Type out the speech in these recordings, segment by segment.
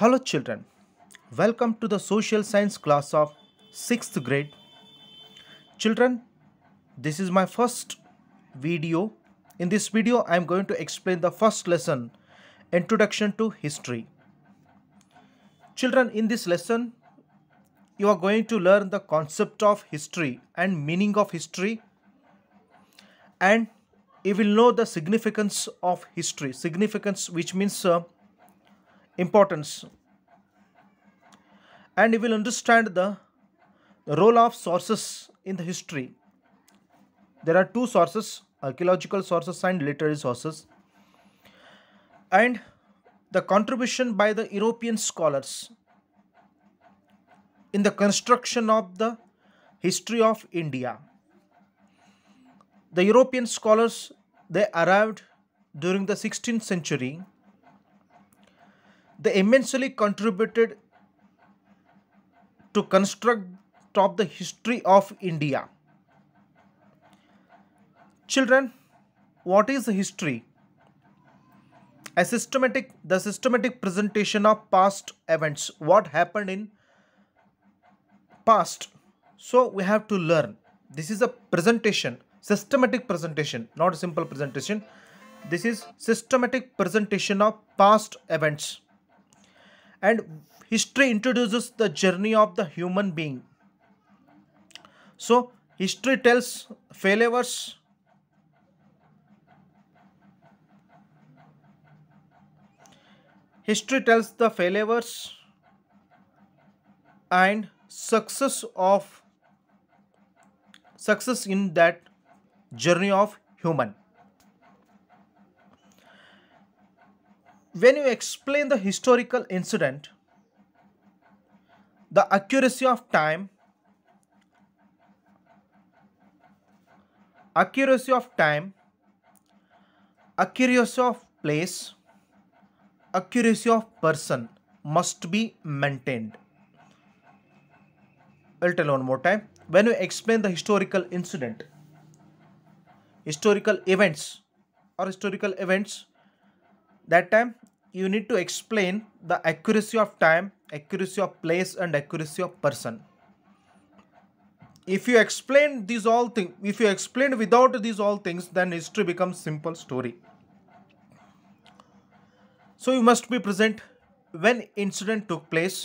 Hello children, welcome to the social science class of 6th grade. Children, this is my first video. In this video, I am going to explain the first lesson, Introduction to History. Children, in this lesson, you are going to learn the concept of history and meaning of history and you will know the significance of history. Significance which means uh, importance and you will understand the role of sources in the history. There are two sources, archaeological sources and literary sources and the contribution by the European scholars in the construction of the history of India. The European scholars, they arrived during the 16th century they immensely contributed to construct of the history of India. Children, what is history? A systematic, the systematic presentation of past events, what happened in past. So we have to learn. This is a presentation, systematic presentation, not simple presentation. This is systematic presentation of past events and history introduces the journey of the human being so history tells failures history tells the failures and success of success in that journey of human when you explain the historical incident, the accuracy of time, accuracy of time, accuracy of place, accuracy of person must be maintained. I'll tell one more time. When you explain the historical incident, historical events or historical events that time you need to explain the accuracy of time accuracy of place and accuracy of person if you explain these all things if you explain without these all things then history becomes simple story so you must be present when incident took place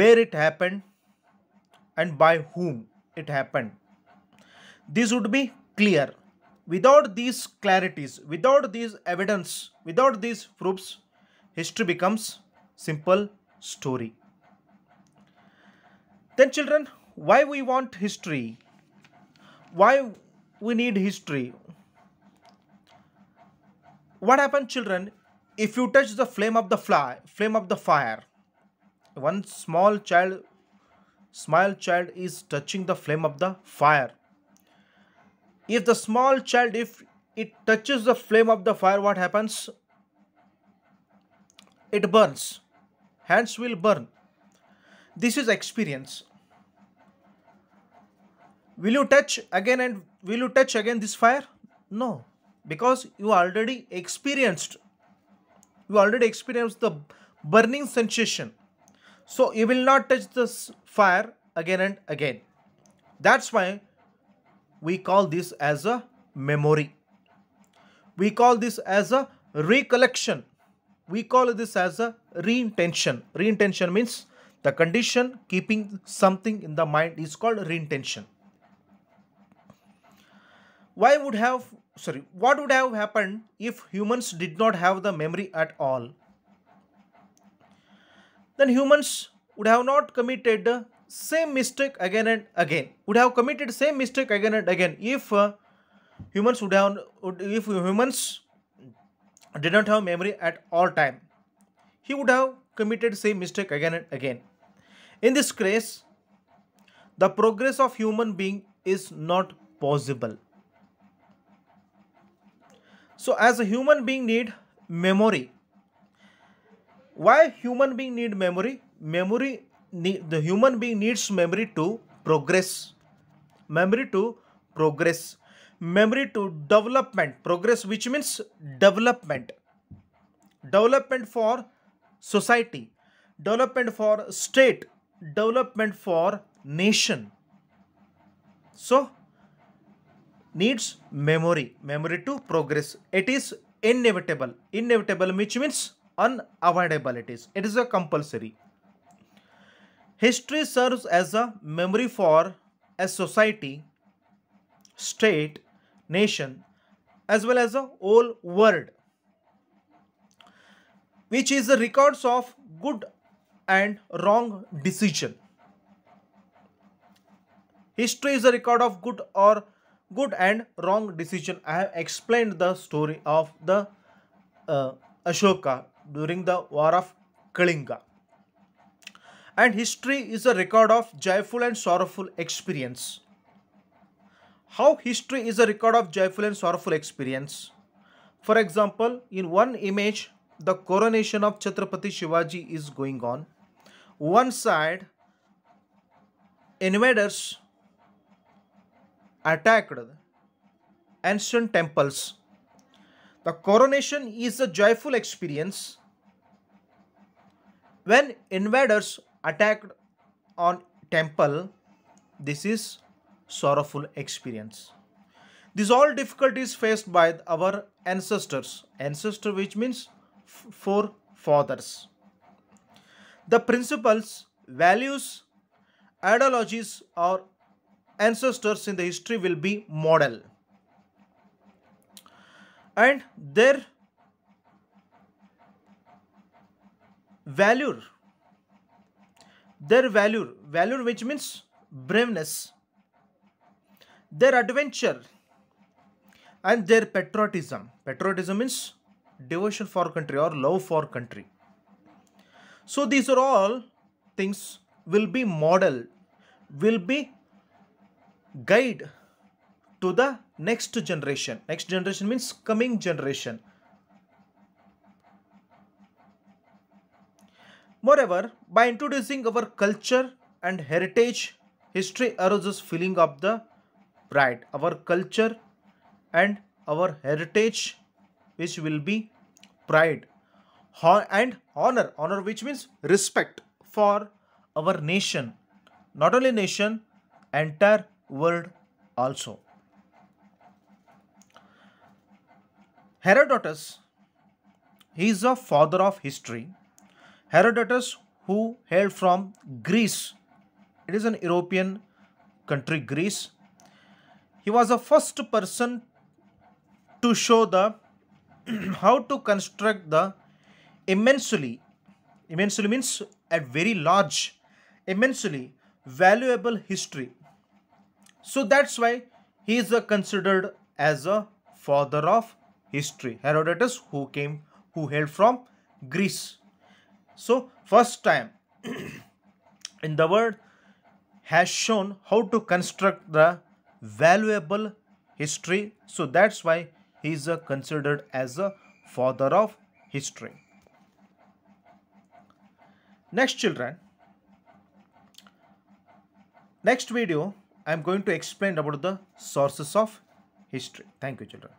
where it happened and by whom it happened this would be clear without these clarities, without these evidence, without these proofs, history becomes simple story. Then children, why we want history? Why we need history? What happened children if you touch the flame of the fly, flame of the fire? One small child, small child is touching the flame of the fire if the small child if it touches the flame of the fire what happens it burns hands will burn this is experience will you touch again and will you touch again this fire no because you already experienced you already experienced the burning sensation so you will not touch this fire again and again that's why we call this as a memory we call this as a recollection we call this as a reintention reintention means the condition keeping something in the mind is called reintention why would have sorry what would have happened if humans did not have the memory at all then humans would have not committed same mistake again and again, would have committed same mistake again and again if uh, humans would have, if humans did not have memory at all time. He would have committed same mistake again and again. In this case, the progress of human being is not possible. So as a human being need memory. Why human being need memory? Memory the human being needs memory to progress memory to progress memory to development progress which means development development for society development for state development for nation so needs memory memory to progress it is inevitable inevitable which means unavoidable it is it is a compulsory History serves as a memory for a society, state, nation, as well as a whole world, which is the records of good and wrong decision. History is a record of good or good and wrong decision. I have explained the story of the uh, Ashoka during the war of Kalinga and history is a record of joyful and sorrowful experience. How history is a record of joyful and sorrowful experience? For example, in one image, the coronation of Chhatrapati Shivaji is going on. One side, invaders attacked ancient temples. The coronation is a joyful experience when invaders attacked on temple this is sorrowful experience these all difficulties faced by our ancestors ancestor which means fathers. the principles values ideologies or ancestors in the history will be model and their value their valor, valor which means braveness, their adventure, and their patriotism. Patriotism means devotion for country or love for country. So these are all things will be model, will be guide to the next generation. Next generation means coming generation. Moreover, by introducing our culture and heritage, history arouses feeling of the pride. Our culture and our heritage which will be pride and honor. Honor which means respect for our nation. Not only nation, entire world also. Herodotus, he is a father of history Herodotus, who hailed from Greece, it is an European country, Greece. He was the first person to show the how to construct the immensely, immensely means at very large, immensely valuable history. So that's why he is considered as a father of history. Herodotus who came, who hailed from Greece so first time in the world has shown how to construct the valuable history so that's why he is considered as a father of history next children next video i am going to explain about the sources of history thank you children